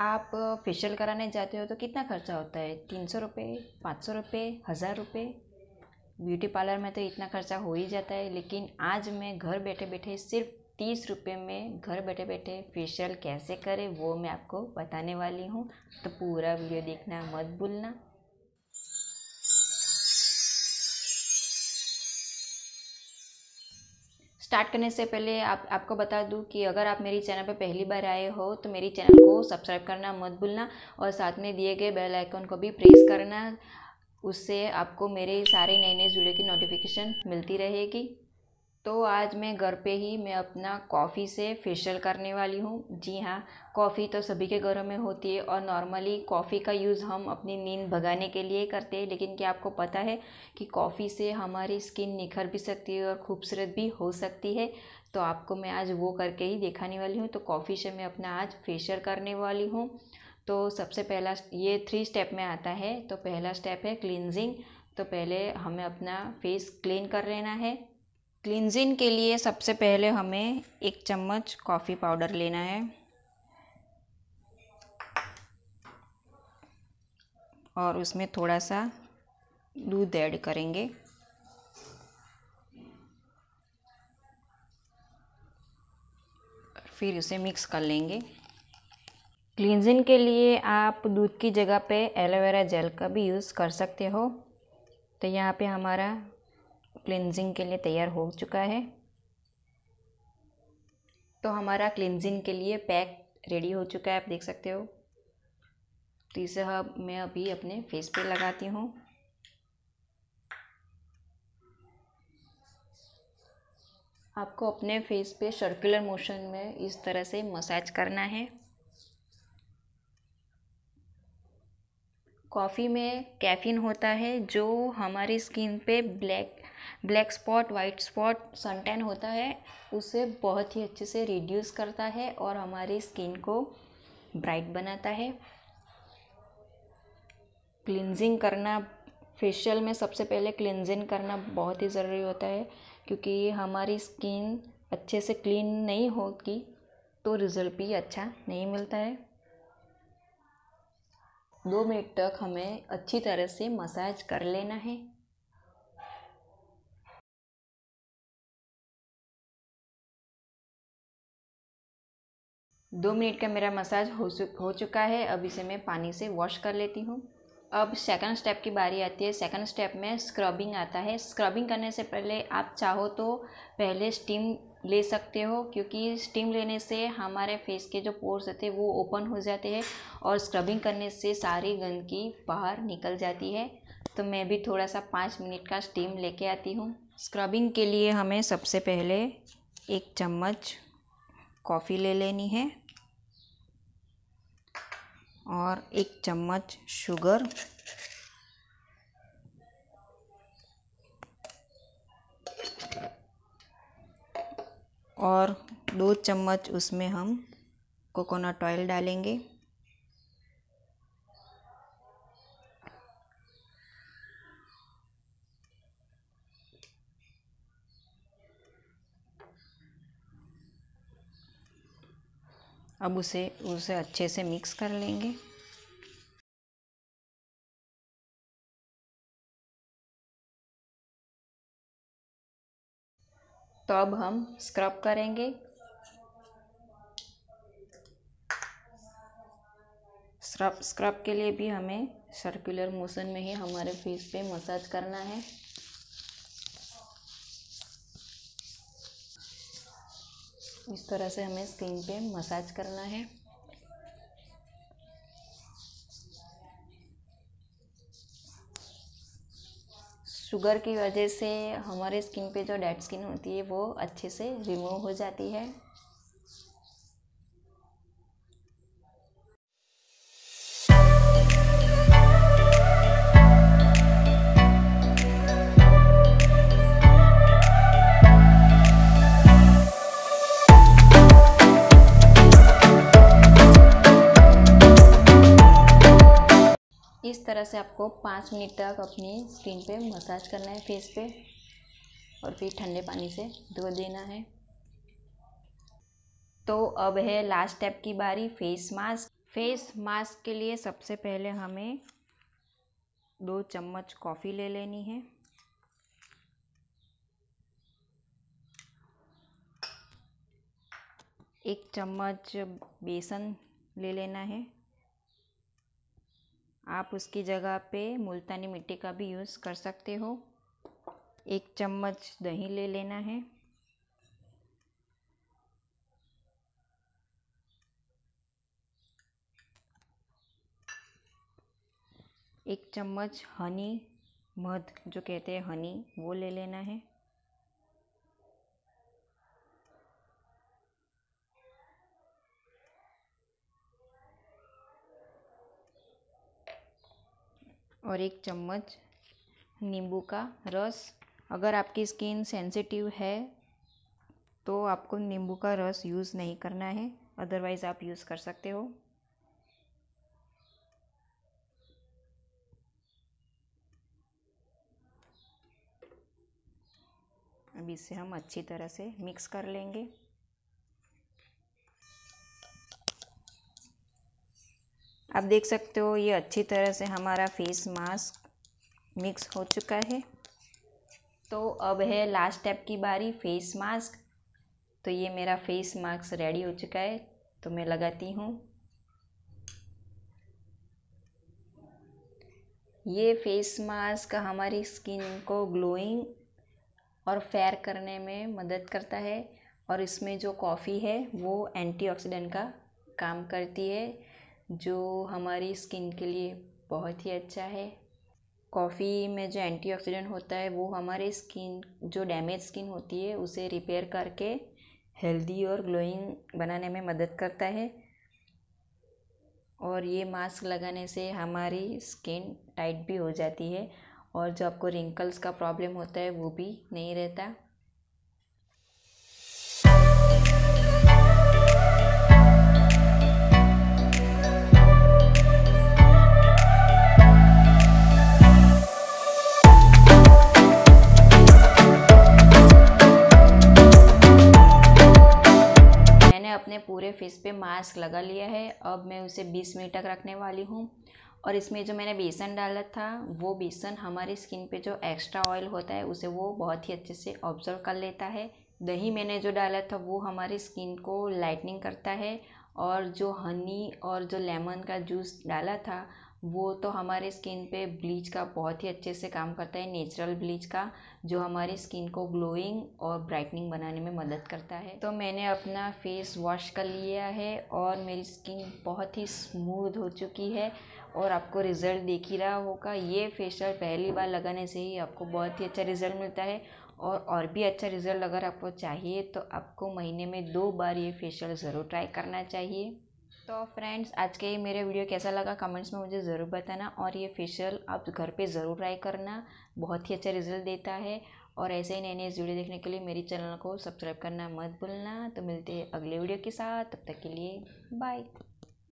आप फेशियल कराने जाते हो तो कितना खर्चा होता है तीन सौ रुपये पाँच सौ रुपये हज़ार रुपये ब्यूटी पार्लर में तो इतना खर्चा हो ही जाता है लेकिन आज मैं घर बैठे बैठे सिर्फ तीस रुपये में घर बैठे बैठे फेशियल कैसे करें वो मैं आपको बताने वाली हूँ तो पूरा वीडियो देखना मत भूलना स्टार्ट करने से पहले आप आपको बता दूं कि अगर आप मेरी चैनल पर पहली बार आए हो तो मेरी चैनल को सब्सक्राइब करना मत भूलना और साथ में दिए गए बेल आइकन को भी प्रेस करना उससे आपको मेरे सारे नए नए वीडियो की नोटिफिकेशन मिलती रहेगी तो आज मैं घर पे ही मैं अपना कॉफ़ी से फेशियल करने वाली हूँ जी हाँ कॉफ़ी तो सभी के घरों में होती है और नॉर्मली कॉफ़ी का यूज़ हम अपनी नींद भगाने के लिए करते हैं लेकिन क्या आपको पता है कि कॉफ़ी से हमारी स्किन निखर भी सकती है और खूबसूरत भी हो सकती है तो आपको मैं आज वो करके ही दिखाने वाली हूँ तो कॉफ़ी से मैं अपना आज फेशियल करने वाली हूँ तो सबसे पहला ये थ्री स्टेप में आता है तो पहला स्टेप है क्लिनजिंग तो पहले हमें अपना फेस क्लीन कर लेना है क्लिनजिंग के लिए सबसे पहले हमें एक चम्मच कॉफ़ी पाउडर लेना है और उसमें थोड़ा सा दूध ऐड करेंगे फिर उसे मिक्स कर लेंगे क्लिनजिंग के लिए आप दूध की जगह पे एलोवेरा जेल का भी यूज़ कर सकते हो तो यहाँ पे हमारा क्लिनजिंग के लिए तैयार हो चुका है तो हमारा क्लिनजिंग के लिए पैक रेडी हो चुका है आप देख सकते हो तो इसे हम मैं अभी अपने फेस पे लगाती हूँ आपको अपने फेस पे सर्कुलर मोशन में इस तरह से मसाज करना है कॉफ़ी में कैफीन होता है जो हमारी स्किन पे black black spot white spot suntan होता है उसे बहुत ही अच्छे से रिड्यूस करता है और हमारी स्किन को ब्राइट बनाता है क्लिनजिंग करना फेशियल में सबसे पहले क्लिनजिंग करना बहुत ही ज़रूरी होता है क्योंकि हमारी स्किन अच्छे से क्लीन नहीं होगी तो रिज़ल्ट भी अच्छा नहीं मिलता है दो मिनट तक हमें अच्छी तरह से मसाज कर लेना है दो मिनट का मेरा मसाज हो हो चुका है अब इसे मैं पानी से वॉश कर लेती हूँ अब सेकंड स्टेप की बारी आती है सेकंड स्टेप में स्क्रबिंग आता है स्क्रबिंग करने से पहले आप चाहो तो पहले स्टीम ले सकते हो क्योंकि स्टीम लेने से हमारे फेस के जो पोर्स होते हैं वो ओपन हो जाते हैं और स्क्रबिंग करने से सारी गंदगी बाहर निकल जाती है तो मैं भी थोड़ा सा पाँच मिनट का स्टीम लेके आती हूँ स्क्रबिंग के लिए हमें सबसे पहले एक चम्मच कॉफ़ी ले लेनी है और एक चम्मच शुगर और दो चम्मच उसमें हम कोकोनट ऑयल डालेंगे अब उसे उसे अच्छे से मिक्स कर लेंगे तो अब हम स्क्रब करेंगे स्क्रब स्क्रब के लिए भी हमें सर्कुलर मोशन में ही हमारे फेस पे मसाज करना है इस तरह से हमें स्किन पे मसाज करना है शुगर की वजह से हमारे स्किन पे जो डेड स्किन होती है वो अच्छे से रिमूव हो जाती है इस तरह से आपको पाँच मिनट तक अपनी स्किन पे मसाज करना है फेस पे और फिर ठंडे पानी से धो देना है तो अब है लास्ट स्टेप की बारी फेस मास्क फेस मास्क के लिए सबसे पहले हमें दो चम्मच कॉफ़ी ले लेनी है एक चम्मच बेसन ले लेना है आप उसकी जगह पे मुल्तानी मिट्टी का भी यूज़ कर सकते हो एक चम्मच दही ले लेना है एक चम्मच हनी मध जो कहते हैं हनी वो ले लेना है और एक चम्मच नींबू का रस अगर आपकी स्किन सेंसिटिव है तो आपको नींबू का रस यूज़ नहीं करना है अदरवाइज़ आप यूज़ कर सकते हो अब इसे हम अच्छी तरह से मिक्स कर लेंगे आप देख सकते हो ये अच्छी तरह से हमारा फेस मास्क मिक्स हो चुका है तो अब है लास्ट स्टेप की बारी फेस मास्क तो ये मेरा फेस मास्क रेडी हो चुका है तो मैं लगाती हूँ ये फेस मास्क हमारी स्किन को ग्लोइंग और फेयर करने में मदद करता है और इसमें जो कॉफ़ी है वो एंटीऑक्सीडेंट का काम करती है जो हमारी स्किन के लिए बहुत ही अच्छा है कॉफ़ी में जो एंटीऑक्सीडेंट होता है वो हमारे स्किन जो डैमेज स्किन होती है उसे रिपेयर करके हेल्दी और ग्लोइंग बनाने में मदद करता है और ये मास्क लगाने से हमारी स्किन टाइट भी हो जाती है और जो आपको रिंकल्स का प्रॉब्लम होता है वो भी नहीं रहता अपने पूरे फेस पे मास्क लगा लिया है अब मैं उसे 20 मिनट तक रखने वाली हूँ और इसमें जो मैंने बेसन डाला था वो बेसन हमारी स्किन पे जो एक्स्ट्रा ऑयल होता है उसे वो बहुत ही अच्छे से ऑब्जर्व कर लेता है दही मैंने जो डाला था वो हमारी स्किन को लाइटनिंग करता है और जो हनी और जो लेमन का जूस डाला था वो तो हमारे स्किन पे ब्लीच का बहुत ही अच्छे से काम करता है नेचुरल ब्लीच का जो हमारी स्किन को ग्लोइंग और ब्राइटनिंग बनाने में मदद करता है तो मैंने अपना फेस वॉश कर लिया है और मेरी स्किन बहुत ही स्मूथ हो चुकी है और आपको रिज़ल्ट देख ही रहा होगा ये फेशियल पहली बार लगाने से ही आपको बहुत ही अच्छा रिज़ल्ट मिलता है और और भी अच्छा रिज़ल्ट अगर आपको चाहिए तो आपको महीने में दो बार ये फेशियल ज़रूर ट्राई करना चाहिए तो फ्रेंड्स आज के ये मेरे वीडियो कैसा लगा कमेंट्स में मुझे ज़रूर बताना और ये फेशियल आप घर पे ज़रूर ट्राई करना बहुत ही अच्छा रिजल्ट देता है और ऐसे ही नए नए वीडियो देखने के लिए मेरे चैनल को सब्सक्राइब करना मत भूलना तो मिलते हैं अगले वीडियो के साथ तब तक के लिए बाय